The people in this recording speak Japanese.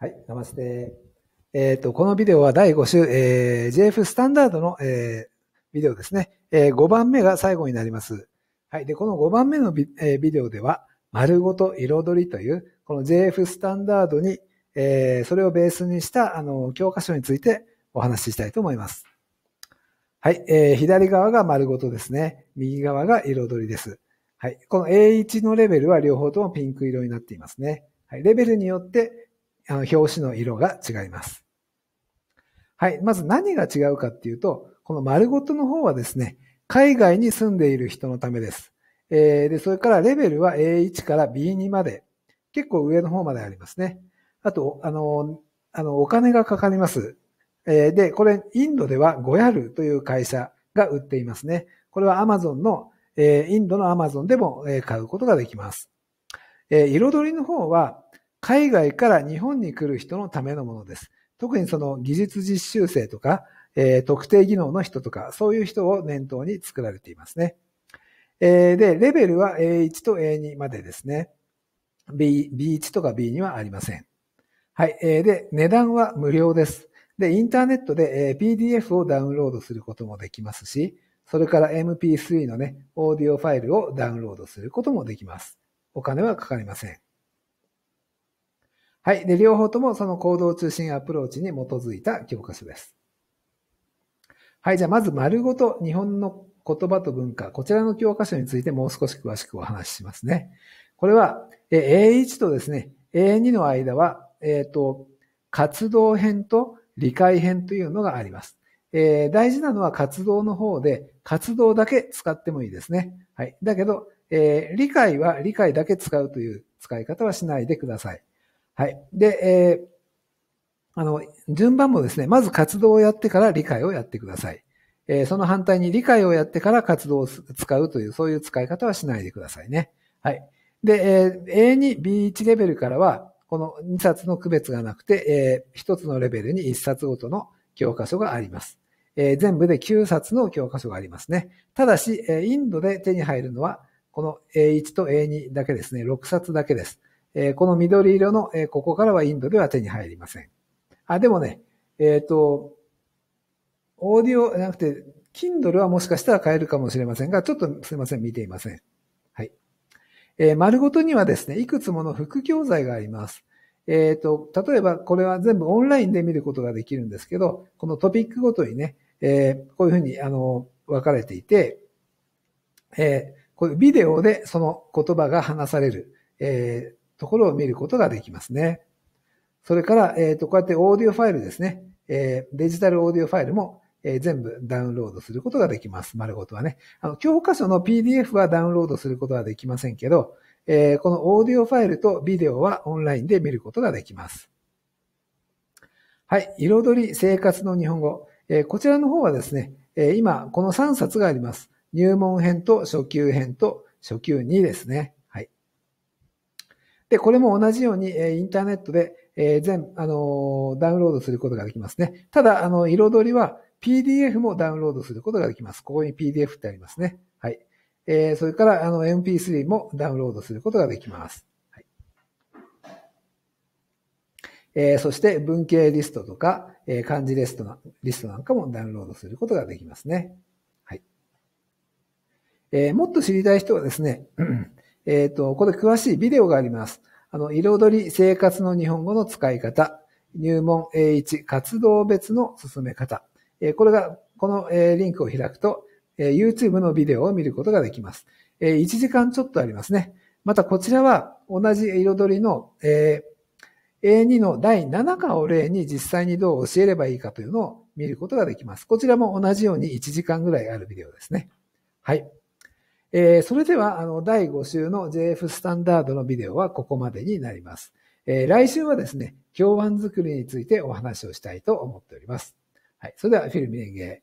はい、ナマステ。えっ、ー、と、このビデオは第5週、えー、JF スタンダードの、えー、ビデオですね、えー。5番目が最後になります。はい。で、この5番目のビ,、えー、ビデオでは、丸ごと彩りという、この JF スタンダードに、えー、それをベースにした、あの、教科書についてお話ししたいと思います。はい。えー、左側が丸ごとですね。右側が彩りです。はい。この A1 のレベルは両方ともピンク色になっていますね。はい。レベルによって、あの、表紙の色が違います。はい。まず何が違うかっていうと、この丸ごとの方はですね、海外に住んでいる人のためです。えー、で、それからレベルは A1 から B2 まで、結構上の方までありますね。あと、あの、あの、お金がかかります。えー、で、これ、インドではゴヤルという会社が売っていますね。これは Amazon の、えー、インドの Amazon でも買うことができます。えー、彩りの方は、海外から日本に来る人のためのものです。特にその技術実習生とか、えー、特定技能の人とか、そういう人を念頭に作られていますね。えー、で、レベルは A1 と A2 までですね。B、B1 とか B2 はありません。はい。えー、で、値段は無料です。で、インターネットで、え PDF をダウンロードすることもできますし、それから MP3 のね、オーディオファイルをダウンロードすることもできます。お金はかかりません。はい。で、両方ともその行動中心アプローチに基づいた教科書です。はい。じゃあ、まず丸ごと日本の言葉と文化、こちらの教科書についてもう少し詳しくお話ししますね。これは、A1 とですね、A2 の間は、えっ、ー、と、活動編と理解編というのがあります。えー、大事なのは活動の方で、活動だけ使ってもいいですね。はい。だけど、えー、理解は理解だけ使うという使い方はしないでください。はい。で、えー、あの、順番もですね、まず活動をやってから理解をやってください。えー、その反対に理解をやってから活動を使うという、そういう使い方はしないでくださいね。はい。で、えー、A2、B1 レベルからは、この2冊の区別がなくて、えー、1つのレベルに1冊ごとの教科書があります。えー、全部で9冊の教科書がありますね。ただし、えー、インドで手に入るのは、この A1 と A2 だけですね、6冊だけです。えー、この緑色の、えー、ここからはインドでは手に入りません。あ、でもね、えっ、ー、と、オーディオじゃなくて、Kindle はもしかしたら買えるかもしれませんが、ちょっとすいません、見ていません。はい。えー、丸ごとにはですね、いくつもの副教材があります。えっ、ー、と、例えばこれは全部オンラインで見ることができるんですけど、このトピックごとにね、えー、こういうふうに、あの、分かれていて、えー、こういうビデオでその言葉が話される、えところを見ることができますね。それから、えっ、と、こうやってオーディオファイルですね。えデジタルオーディオファイルも、え全部ダウンロードすることができます。丸ごとはね。あの、教科書の PDF はダウンロードすることはできませんけど、えこのオーディオファイルとビデオはオンラインで見ることができます。はい。彩り生活の日本語。えこちらの方はですね、え今、この3冊があります。入門編と初級編と初級2ですね。で、これも同じように、えインターネットで、え全、あのダウンロードすることができますね。ただ、あの、彩りは PDF もダウンロードすることができます。ここに PDF ってありますね。はい。えー、それから、あの、MP3 もダウンロードすることができます。はい。えー、そして、文系リストとか、えー、漢字リストなリストなんかもダウンロードすることができますね。はい。えー、もっと知りたい人はですね、えっ、ー、と、これ詳しいビデオがあります。あの、彩り生活の日本語の使い方、入門 A1 活動別の進め方。えこれが、この、えリンクを開くと、え YouTube のビデオを見ることができます。え1時間ちょっとありますね。またこちらは同じ彩りの、え A2 の第7課を例に実際にどう教えればいいかというのを見ることができます。こちらも同じように1時間ぐらいあるビデオですね。はい。えー、それでは、あの、第5週の JF スタンダードのビデオはここまでになります。えー、来週はですね、評判作りについてお話をしたいと思っております。はい。それでは、フィルム演芸。